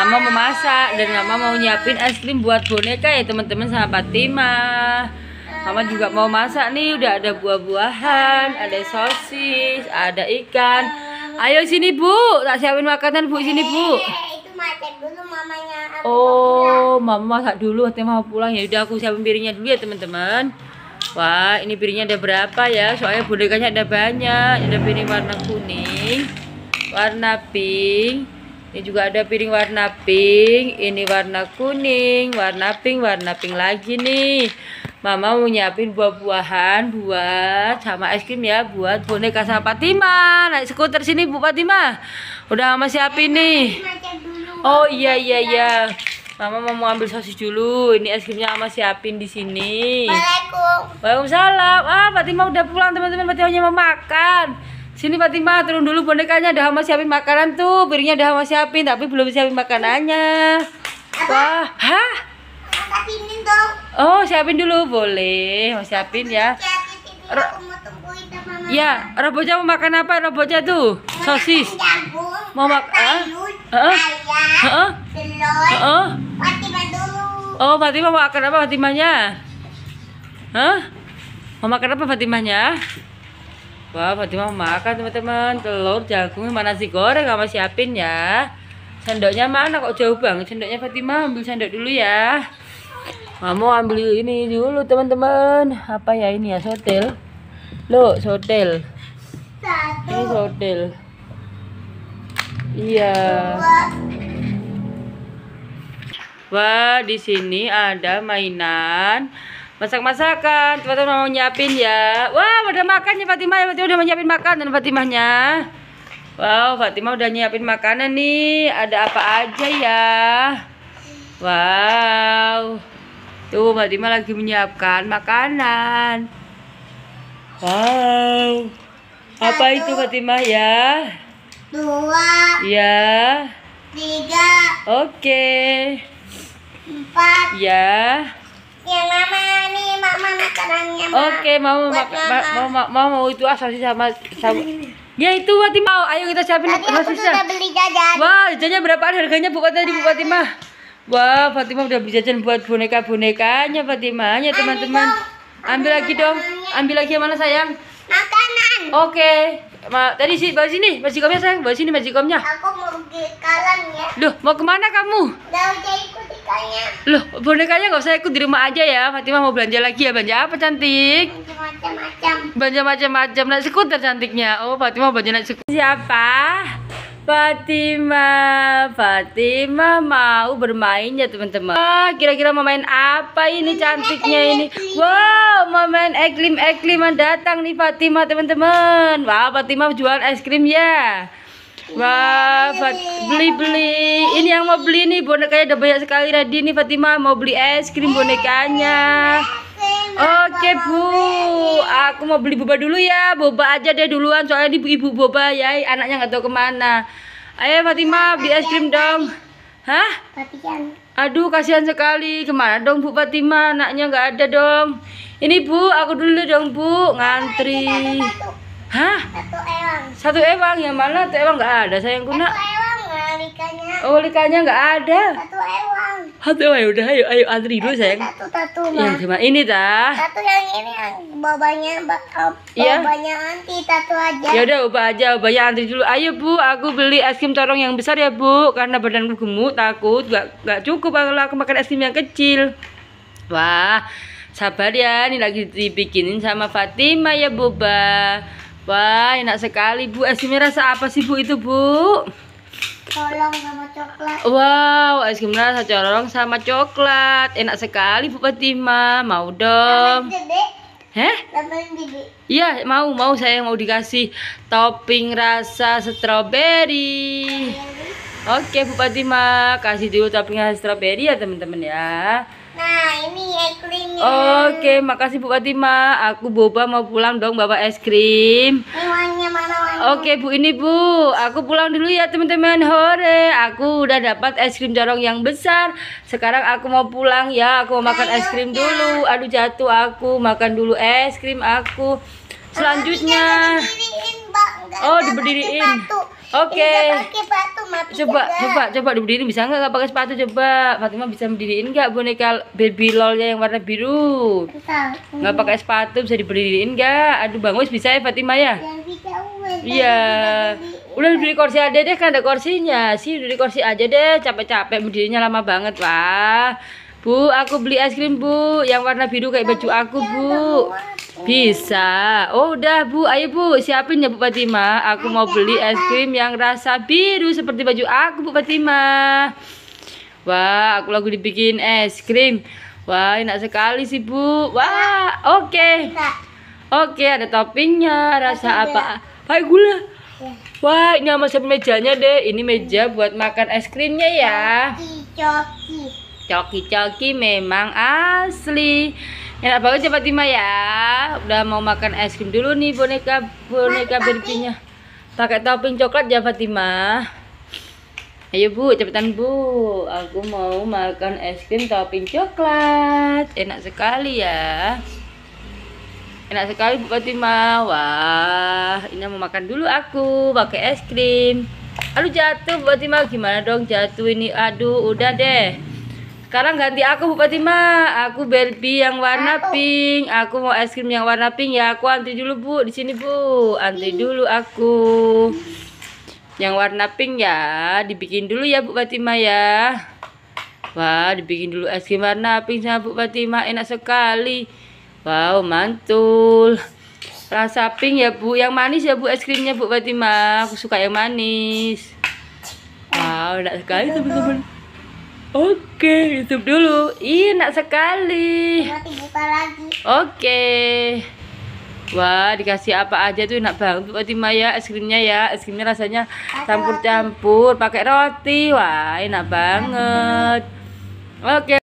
Mama mau masak dan Mama mau nyiapin es krim buat boneka ya teman-teman sama Fatima. Mama juga mau masak nih, udah ada buah-buahan, ada sosis, ada ikan. Ayo sini Bu, tak siapin makanan Bu sini Bu. Eh, oh, mama masak dulu, nanti Mama pulang ya. Udah aku siapin piringnya dulu ya teman-teman. Wah, ini piringnya ada berapa ya? Soalnya bonekanya ada banyak. Ada piring warna kuning, warna pink, ini juga ada piring warna pink, ini warna kuning, warna pink, warna pink lagi nih. Mama mau nyiapin buah-buahan buat sama es krim ya, buat boneka sama Fatima. Naik skuter sini Bu Fatima. Udah Mama siapin nih. Oh iya iya iya. Mama mau ambil sosis dulu. Ini es krimnya Mama siapin di sini. Waalaikumsalam. Ah, Fatima udah pulang teman-teman. Fatima mau makan. Sini Fatima, turun dulu bonekanya. Udah Hama siapin makanan tuh. Piringnya udah Hama siapin, tapi belum siapin makanannya. Wah, hah? Oh, siapin dulu. Boleh, mau siapin ya. Ro ya, robotnya mau makan apa? robotnya tuh sosis. Mau makan? Heeh. Oh, Fatima mau makan apa Fatimanya? Hah? Mau makan apa Fatimanya? Wah, Fadi mau makan teman-teman. Telur, jagung, sama nasi goreng sama siapin ya. Sendoknya mana kok jauh banget? Sendoknya Fatima ambil sendok dulu ya. Mau ambil ini dulu teman-teman. Apa ya ini ya? Sotel. Lo, sotel. Satu. Ini sotel. Iya. Dua. Wah, di sini ada mainan masak-masakan Fatimah mau nyiapin ya wow udah makan ya Fatimah ya Fatimah udah nyiapin makanan Fatimahnya wow Fatimah udah nyiapin makanan nih ada apa aja ya wow tuh Fatimah lagi menyiapkan makanan wow apa Satu, itu Fatimah ya dua ya tiga oke okay. empat ya mama Oke, mau mau mau mau mau itu asasi sama sama. Ya itu Fatima. mau. Ayo kita siapin Tapi aku sudah beli jajan. Wah, jajannya berapa harganya Bu tadi Bu Fatimah? Wah, Fatimah udah beli jajan buat boneka-bonekanya Fatimah. Ya teman-teman. Ambil lagi dong. Ambil lagi yang mana sayang? Makanan. Oke. Ma, tadi sih bawa sini, majikomnya sayang, bawa sini majikomnya. Aku mau ke kalang ya. Loh, mau kemana kamu? Udah, udah ikut bonekanya loh bonekanya nggak usah ikut di rumah aja ya Fatima mau belanja lagi ya belanja apa cantik belanja macam-macam belanja macam-macam naik skuter cantiknya oh Fatima belanja naik skuter siapa Fatima Fatima mau bermain ya teman-teman ah kira-kira mau main apa ini cantiknya ini Wow mau main eklim-ekliman datang nih Fatima teman-teman Wah Fatima jual es krim ya Wah, Fat beli-beli. Ini yang mau beli nih bonekanya udah banyak sekali tadi nih Fatima mau beli es krim bonekanya. Oke, Bu. Aku mau beli boba dulu ya. Boba aja deh duluan soalnya ibu ibu boba ya, anaknya nggak tahu kemana. Ayo Fatima beli es krim dong. Hah? Aduh, kasihan sekali. Kemana dong Bu Fatima? Anaknya nggak ada dong. Ini Bu, aku dulu dong Bu, ngantri. Hah? Satu ewang. Satu ewang yang mana? Satu ewang nggak ada Saya yang guna. Satu ewang likanya. Oh likanya nggak ada. Satu ewang. Satu ewang udah ayo ayo antri dulu saya. Satu satu iya, mah. Yang cuma ini tah. Satu yang ini yang babanya bobanya ya. anti satu aja. Ya udah ubah aja ubahnya antri dulu. Ayo bu, aku beli es krim torong yang besar ya bu, karena badanku gemuk takut nggak nggak cukup kalau aku makan es krim yang kecil. Wah, sabar ya, ini lagi dibikinin sama Fatima ya Boba. Wah, enak sekali, Bu. Es krimnya rasa apa sih, Bu, itu, Bu? Colong sama coklat. Wow, es krimnya rasa colong sama coklat. Enak sekali, Bu Fatima. Mau dong. Heh? Iya, mau, mau saya mau dikasih topping rasa stroberi. Oke, Bu Fatima, kasih dulu topping rasa stroberi ya, teman-teman ya. Nah, ini es Oke, makasih Bu Fatima. Aku boba mau pulang dong bawa es krim. Warnanya mana Oke, Bu ini Bu. Aku pulang dulu ya, teman-teman. Hore, aku udah dapat es krim jarong yang besar. Sekarang aku mau pulang ya. Aku mau makan es krim ya. dulu. Aduh, jatuh aku. Makan dulu es krim aku. Selanjutnya Oh, diberdiriin. Oke. Okay. Coba, coba, coba berdiri bisa nggak pakai sepatu coba. Fatima bisa berdiriin nggak boneka baby lolnya yang warna biru? Nggak pakai sepatu bisa diberdiriin nggak? Aduh bangus bisa ya Fatima ya? Iya. Udah beli kursi aja deh kan ada kursinya. Sih beli kursi aja deh. Capek-capek berdirinya lama banget lah. Bu, aku beli es krim, Bu. Yang warna biru kayak baju aku, Bu. Bisa. Oh, udah, Bu. Ayo, Bu. Siapin ya, Bu Fatima. Aku mau beli es krim yang rasa biru seperti baju aku, Bu Fatima. Wah, aku lagi dibikin es krim. Wah, enak sekali sih, Bu. Wah, oke. Okay. Oke, okay, ada toppingnya. Rasa apa? Pakai gula. Iya. Wah, ini sama siapa mejanya deh. Ini meja buat makan es krimnya ya. Coki, coki coki-coki memang asli enak ya, banget cepat Tima ya udah mau makan es krim dulu nih boneka boneka berpinya pakai topping coklat ya Fatima ayo bu cepetan bu aku mau makan es krim topping coklat enak sekali ya enak sekali bu Fatima wah ini mau makan dulu aku pakai es krim aduh jatuh bu Fatima gimana dong jatuh ini aduh udah deh sekarang ganti aku Bu Fatima, Aku Barbie yang warna aku. pink. Aku mau es krim yang warna pink ya. Aku antri dulu Bu di sini Bu. Antri pink. Hmm. dulu aku. Yang warna pink ya, dibikin dulu ya Bu Fatima ya. Wah, dibikin dulu es krim warna pink sama Bu Fatima enak sekali. Wow, mantul. Rasa pink ya Bu, yang manis ya Bu es krimnya Bu Fatima. Aku suka yang manis. Wow, enak sekali iya, teman-teman. Oke, tutup dulu. Ih, enak sekali. Nanti buka lagi. Oke. Wah, dikasih apa aja tuh enak banget Fatima ya, es krimnya ya. Es krimnya rasanya campur-campur, pakai roti. Wah, enak banget. Oke.